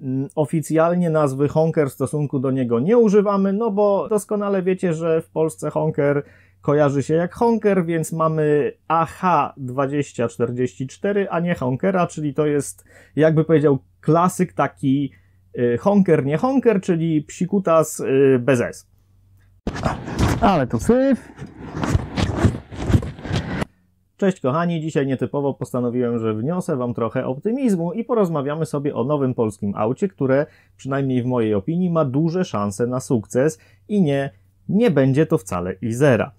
Mm, oficjalnie nazwy honker w stosunku do niego nie używamy, no bo doskonale wiecie, że w Polsce honker kojarzy się jak honker, więc mamy AH2044, a nie honkera, czyli to jest, jakby powiedział, klasyk taki y, honker, nie honker, czyli psikutas y, bez S. Ale to syf. Cześć kochani, dzisiaj nietypowo postanowiłem, że wniosę Wam trochę optymizmu i porozmawiamy sobie o nowym polskim aucie, które przynajmniej w mojej opinii ma duże szanse na sukces i nie, nie będzie to wcale Izera.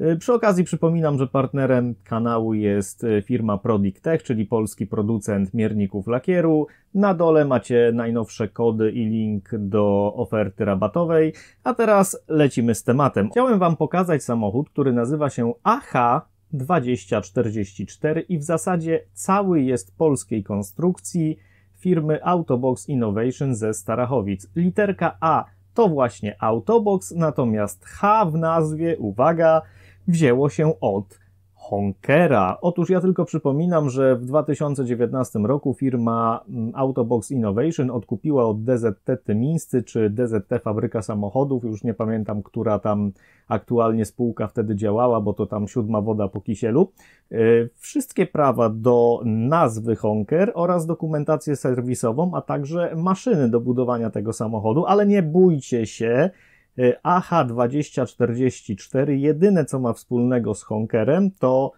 Y, przy okazji przypominam, że partnerem kanału jest y, firma Prodictech, Tech, czyli polski producent mierników lakieru. Na dole macie najnowsze kody i link do oferty rabatowej. A teraz lecimy z tematem. Chciałem Wam pokazać samochód, który nazywa się AH 2044 i w zasadzie cały jest polskiej konstrukcji firmy Autobox Innovation ze Starachowic. Literka A to właśnie Autobox, natomiast H w nazwie, uwaga, wzięło się od Honkera. Otóż ja tylko przypominam, że w 2019 roku firma mm, Autobox Innovation odkupiła od DZT Tymińscy czy DZT Fabryka Samochodów, już nie pamiętam, która tam aktualnie spółka wtedy działała, bo to tam siódma woda po kisielu. Y, wszystkie prawa do nazwy Honker oraz dokumentację serwisową, a także maszyny do budowania tego samochodu, ale nie bójcie się, AH2044 jedyne co ma wspólnego z Honkerem to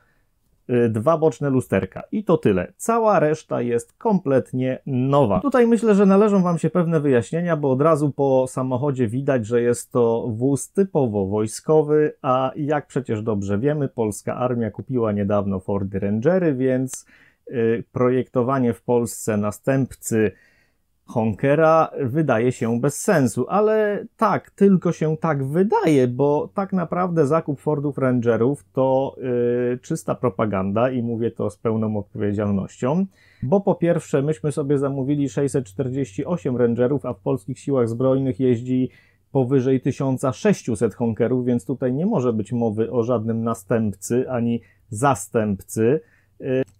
y, dwa boczne lusterka i to tyle. Cała reszta jest kompletnie nowa. Tutaj myślę, że należą Wam się pewne wyjaśnienia, bo od razu po samochodzie widać, że jest to wóz typowo wojskowy, a jak przecież dobrze wiemy, polska armia kupiła niedawno Fordy Rangery, więc y, projektowanie w Polsce następcy Honkera wydaje się bez sensu, ale tak, tylko się tak wydaje, bo tak naprawdę zakup Fordów Rangerów to yy, czysta propaganda i mówię to z pełną odpowiedzialnością, bo po pierwsze myśmy sobie zamówili 648 Rangerów, a w polskich siłach zbrojnych jeździ powyżej 1600 Honkerów, więc tutaj nie może być mowy o żadnym następcy ani zastępcy.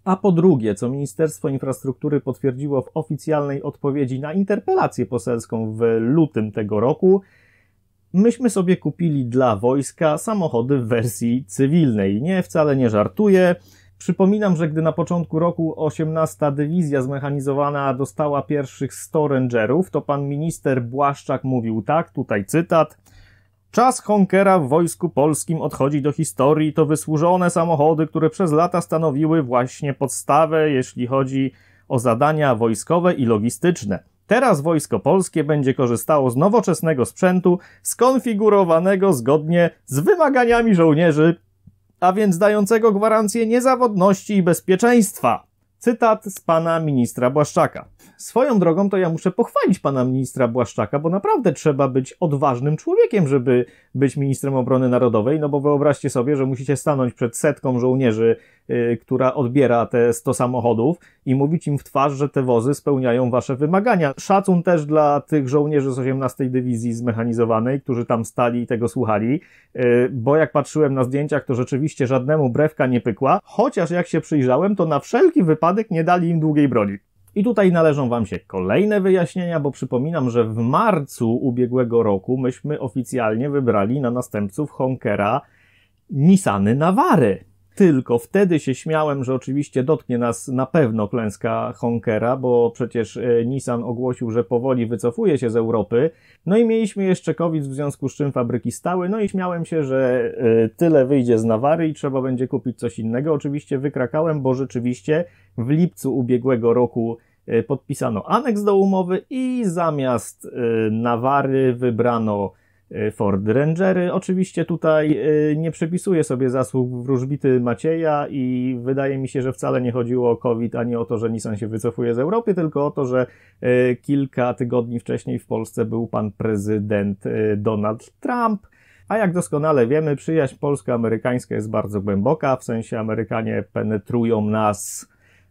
A po drugie, co Ministerstwo Infrastruktury potwierdziło w oficjalnej odpowiedzi na interpelację poselską w lutym tego roku, myśmy sobie kupili dla wojska samochody w wersji cywilnej. Nie, wcale nie żartuję. Przypominam, że gdy na początku roku 18 Dywizja Zmechanizowana dostała pierwszych 100 rangerów, to pan minister Błaszczak mówił tak, tutaj cytat – Czas Honkera w Wojsku Polskim odchodzi do historii. To wysłużone samochody, które przez lata stanowiły właśnie podstawę, jeśli chodzi o zadania wojskowe i logistyczne. Teraz Wojsko Polskie będzie korzystało z nowoczesnego sprzętu, skonfigurowanego zgodnie z wymaganiami żołnierzy, a więc dającego gwarancję niezawodności i bezpieczeństwa. Cytat z pana ministra Błaszczaka. Swoją drogą to ja muszę pochwalić pana ministra Błaszczaka, bo naprawdę trzeba być odważnym człowiekiem, żeby być ministrem obrony narodowej, no bo wyobraźcie sobie, że musicie stanąć przed setką żołnierzy, yy, która odbiera te 100 samochodów i mówić im w twarz, że te wozy spełniają wasze wymagania. Szacun też dla tych żołnierzy z 18 Dywizji Zmechanizowanej, którzy tam stali i tego słuchali, yy, bo jak patrzyłem na zdjęciach, to rzeczywiście żadnemu brewka nie pykła, chociaż jak się przyjrzałem, to na wszelki wypadek przypadek nie dali im długiej broni. I tutaj należą Wam się kolejne wyjaśnienia, bo przypominam, że w marcu ubiegłego roku myśmy oficjalnie wybrali na następców Honkera Nissany Nawary tylko wtedy się śmiałem, że oczywiście dotknie nas na pewno klęska Honkera, bo przecież e, Nissan ogłosił, że powoli wycofuje się z Europy. No i mieliśmy jeszcze COVID, w związku z czym fabryki stały. No i śmiałem się, że e, tyle wyjdzie z Nawary i trzeba będzie kupić coś innego. Oczywiście wykrakałem, bo rzeczywiście w lipcu ubiegłego roku e, podpisano aneks do umowy i zamiast Nawary wybrano E, Ford Rangery. Oczywiście tutaj e, nie przypisuję sobie zasług wróżbity Macieja i wydaje mi się, że wcale nie chodziło o COVID ani o to, że Nissan się wycofuje z Europy, tylko o to, że e, kilka tygodni wcześniej w Polsce był pan prezydent Donald Trump. A jak doskonale wiemy, przyjaźń polsko-amerykańska jest bardzo głęboka, w sensie Amerykanie penetrują nas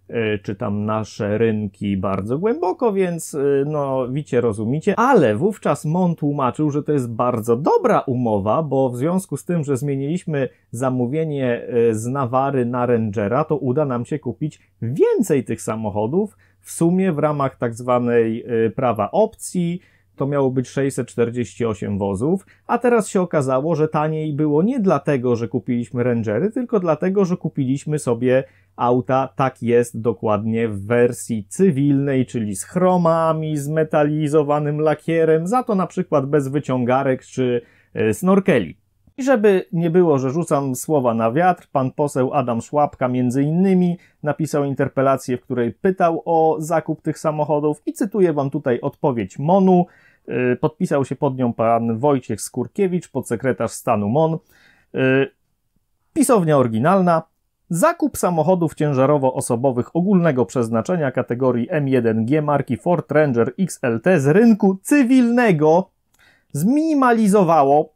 E, czy tam nasze rynki bardzo głęboko, więc e, no wicie, rozumicie, ale wówczas Mon tłumaczył, że to jest bardzo dobra umowa, bo w związku z tym, że zmieniliśmy zamówienie e, z Nawary na Rangera, to uda nam się kupić więcej tych samochodów, w sumie w ramach tak zwanej prawa opcji, to miało być 648 wozów, a teraz się okazało, że taniej było nie dlatego, że kupiliśmy Rangery, tylko dlatego, że kupiliśmy sobie auta. Tak jest dokładnie w wersji cywilnej, czyli z chromami, z metalizowanym lakierem, za to na przykład bez wyciągarek czy e, snorkeli. I żeby nie było, że rzucam słowa na wiatr, pan poseł Adam Szłapka między innymi napisał interpelację, w której pytał o zakup tych samochodów i cytuję wam tutaj odpowiedź MONU. E, podpisał się pod nią pan Wojciech Skurkiewicz, podsekretarz stanu MON. E, pisownia oryginalna, Zakup samochodów ciężarowo-osobowych ogólnego przeznaczenia kategorii M1G marki Ford Ranger XLT z rynku cywilnego zminimalizowało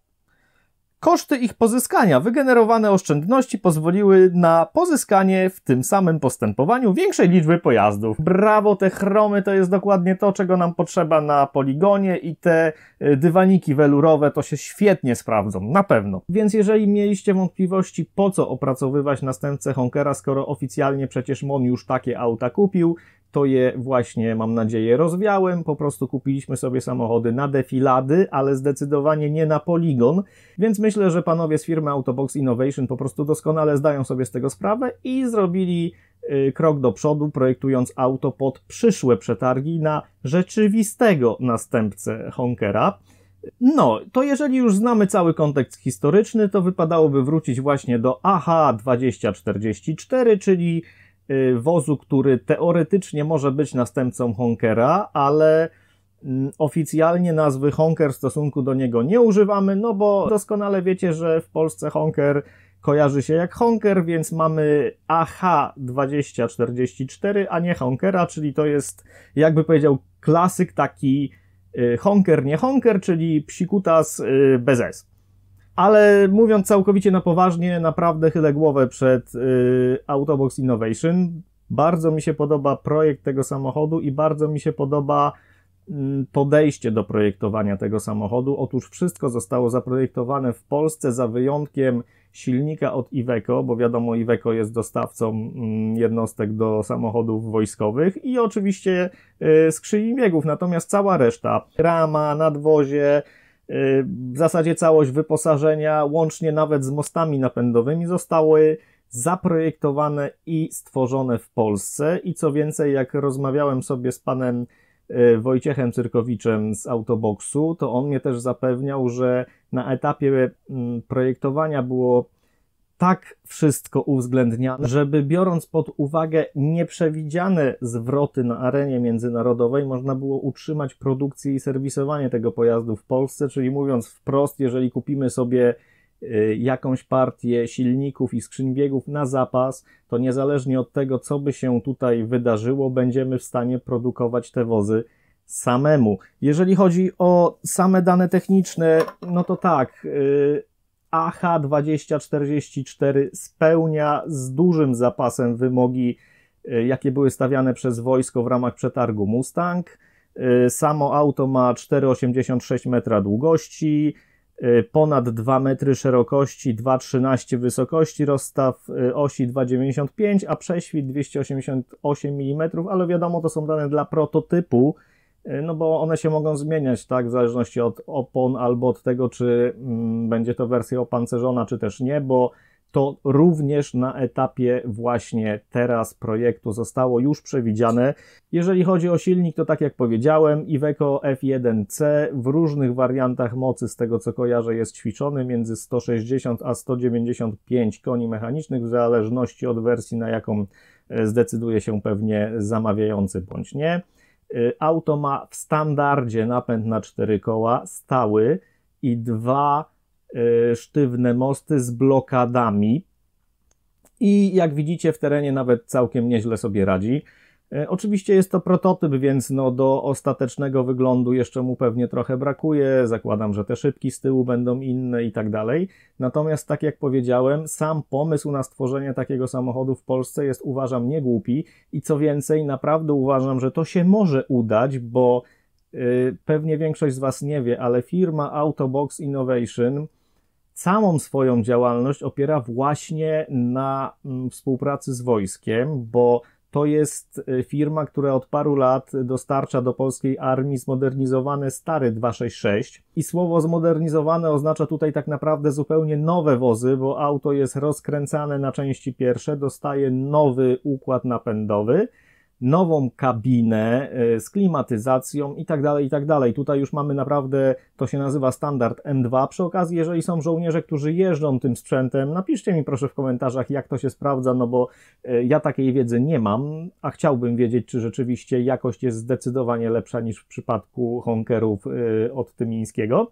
Koszty ich pozyskania, wygenerowane oszczędności pozwoliły na pozyskanie w tym samym postępowaniu większej liczby pojazdów. Brawo, te chromy to jest dokładnie to, czego nam potrzeba na poligonie i te e, dywaniki welurowe to się świetnie sprawdzą, na pewno. Więc jeżeli mieliście wątpliwości, po co opracowywać następcę Honkera, skoro oficjalnie przecież Mon już takie auta kupił, to je właśnie, mam nadzieję, rozwiałem. Po prostu kupiliśmy sobie samochody na defilady, ale zdecydowanie nie na poligon, więc myślę, że panowie z firmy Autobox Innovation po prostu doskonale zdają sobie z tego sprawę i zrobili y, krok do przodu, projektując auto pod przyszłe przetargi na rzeczywistego następcę Honkera. No, to jeżeli już znamy cały kontekst historyczny, to wypadałoby wrócić właśnie do AH 2044, czyli Y, wozu, który teoretycznie może być następcą Honkera, ale mm, oficjalnie nazwy Honker w stosunku do niego nie używamy, no bo doskonale wiecie, że w Polsce Honker kojarzy się jak Honker, więc mamy AH2044, a nie Honkera, czyli to jest, jakby powiedział, klasyk taki y, Honker, nie Honker, czyli psikutas y, bez S. Ale mówiąc całkowicie na poważnie, naprawdę chylę głowę przed y, Autobox Innovation. Bardzo mi się podoba projekt tego samochodu i bardzo mi się podoba mm, podejście do projektowania tego samochodu. Otóż wszystko zostało zaprojektowane w Polsce za wyjątkiem silnika od Iveco, bo wiadomo Iveco jest dostawcą mm, jednostek do samochodów wojskowych i oczywiście y, skrzyni biegów, natomiast cała reszta, rama, nadwozie, w zasadzie całość wyposażenia, łącznie nawet z mostami napędowymi, zostały zaprojektowane i stworzone w Polsce. I co więcej, jak rozmawiałem sobie z panem e, Wojciechem Cyrkowiczem z Autoboxu, to on mnie też zapewniał, że na etapie mm, projektowania było tak wszystko uwzględnia, żeby biorąc pod uwagę nieprzewidziane zwroty na arenie międzynarodowej, można było utrzymać produkcję i serwisowanie tego pojazdu w Polsce, czyli mówiąc wprost, jeżeli kupimy sobie y, jakąś partię silników i skrzyń biegów na zapas, to niezależnie od tego, co by się tutaj wydarzyło, będziemy w stanie produkować te wozy samemu. Jeżeli chodzi o same dane techniczne, no to tak, y, AH-2044 spełnia z dużym zapasem wymogi, y, jakie były stawiane przez wojsko w ramach przetargu Mustang. Y, samo auto ma 4,86 metra długości, y, ponad 2 metry szerokości, 2,13 wysokości, rozstaw osi 2,95, a prześwit 288 mm, ale wiadomo, to są dane dla prototypu, E, no bo one się mogą zmieniać, tak, w zależności od opon albo od tego, czy mm, będzie to wersja opancerzona, czy też nie, bo to również na etapie właśnie teraz projektu zostało już przewidziane. Jeżeli chodzi o silnik, to tak jak powiedziałem, Iveco F1C w różnych wariantach mocy, z tego co kojarzę, jest ćwiczony między 160 a 195 koni mechanicznych, w zależności od wersji, na jaką e, zdecyduje się pewnie zamawiający bądź nie. Y, auto ma w standardzie napęd na cztery koła stały i dwa y, sztywne mosty z blokadami. I jak widzicie, w terenie nawet całkiem nieźle sobie radzi. E, oczywiście jest to prototyp, więc no do ostatecznego wyglądu jeszcze mu pewnie trochę brakuje. Zakładam, że te szybki z tyłu będą inne i tak dalej. Natomiast, tak jak powiedziałem, sam pomysł na stworzenie takiego samochodu w Polsce jest uważam niegłupi i co więcej, naprawdę uważam, że to się może udać, bo yy, pewnie większość z Was nie wie, ale firma Autobox Innovation całą swoją działalność opiera właśnie na mm, współpracy z wojskiem, bo to jest e, firma, która od paru lat dostarcza do polskiej armii zmodernizowane stare 266. I słowo zmodernizowane oznacza tutaj tak naprawdę zupełnie nowe wozy, bo auto jest rozkręcane na części pierwsze, dostaje nowy układ napędowy nową kabinę e, z klimatyzacją i tak dalej, i tak dalej. Tutaj już mamy naprawdę, to się nazywa standard M2. Przy okazji, jeżeli są żołnierze, którzy jeżdżą tym sprzętem, napiszcie mi proszę w komentarzach, jak to się sprawdza, no bo e, ja takiej wiedzy nie mam, a chciałbym wiedzieć, czy rzeczywiście jakość jest zdecydowanie lepsza niż w przypadku honkerów e, od Tymińskiego.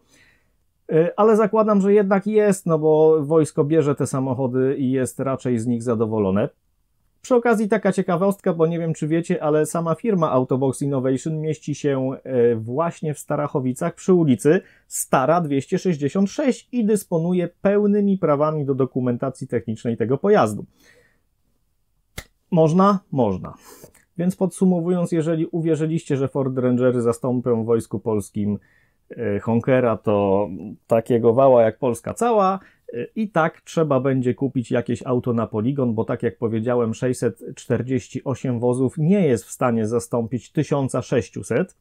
Ale zakładam, że jednak jest, no bo wojsko bierze te samochody i jest raczej z nich zadowolone. Przy okazji taka ciekawostka, bo nie wiem czy wiecie, ale sama firma Autobox Innovation mieści się e, właśnie w Starachowicach przy ulicy Stara 266 i dysponuje pełnymi prawami do dokumentacji technicznej tego pojazdu. Można? Można. Więc podsumowując, jeżeli uwierzyliście, że Ford Rangery zastąpią w Wojsku Polskim e, Honkera, to takiego wała jak Polska cała, i tak trzeba będzie kupić jakieś auto na poligon, bo tak jak powiedziałem, 648 wozów nie jest w stanie zastąpić 1600.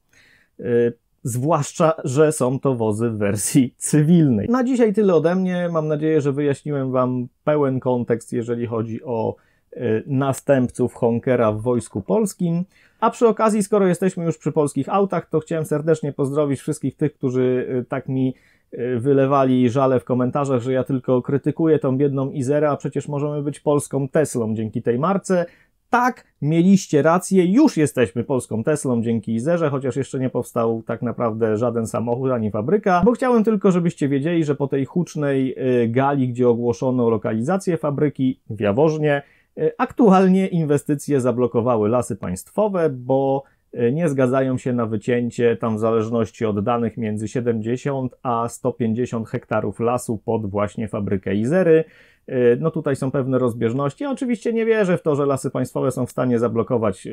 Y, zwłaszcza, że są to wozy w wersji cywilnej. Na dzisiaj tyle ode mnie. Mam nadzieję, że wyjaśniłem Wam pełen kontekst, jeżeli chodzi o y, następców Honkera w Wojsku Polskim. A przy okazji, skoro jesteśmy już przy polskich autach, to chciałem serdecznie pozdrowić wszystkich tych, którzy y, tak mi Y, wylewali żale w komentarzach, że ja tylko krytykuję tą biedną Izerę, a przecież możemy być polską Teslą dzięki tej marce. Tak, mieliście rację, już jesteśmy polską Teslą dzięki Izerze, chociaż jeszcze nie powstał tak naprawdę żaden samochód ani fabryka, bo chciałem tylko, żebyście wiedzieli, że po tej hucznej y, gali, gdzie ogłoszono lokalizację fabryki w Jaworznie, y, aktualnie inwestycje zablokowały lasy państwowe, bo E, nie zgadzają się na wycięcie tam w zależności od danych między 70 a 150 hektarów lasu pod właśnie fabrykę Izery. E, no tutaj są pewne rozbieżności. Ja oczywiście nie wierzę w to, że lasy państwowe są w stanie zablokować e,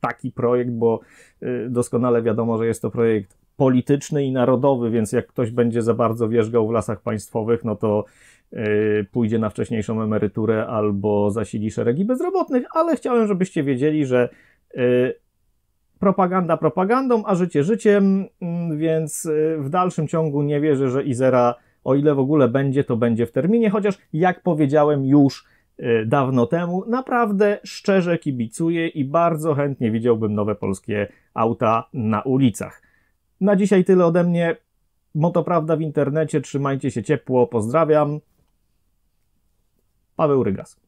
taki projekt, bo doskonale wiadomo, że jest to projekt polityczny i narodowy, więc jak ktoś będzie za bardzo wierzgał w lasach państwowych, no to pójdzie na wcześniejszą emeryturę albo zasili szeregi bezrobotnych, ale chciałem, żebyście wiedzieli, że propaganda propagandą, a życie życiem, mm, więc y, w dalszym ciągu nie wierzę, że Izera, o ile w ogóle będzie, to będzie w terminie, chociaż jak powiedziałem już y, dawno temu, naprawdę szczerze kibicuję i bardzo chętnie widziałbym nowe polskie auta na ulicach. Na dzisiaj tyle ode mnie. Motoprawda w internecie, trzymajcie się ciepło, pozdrawiam. Paweł Rygas.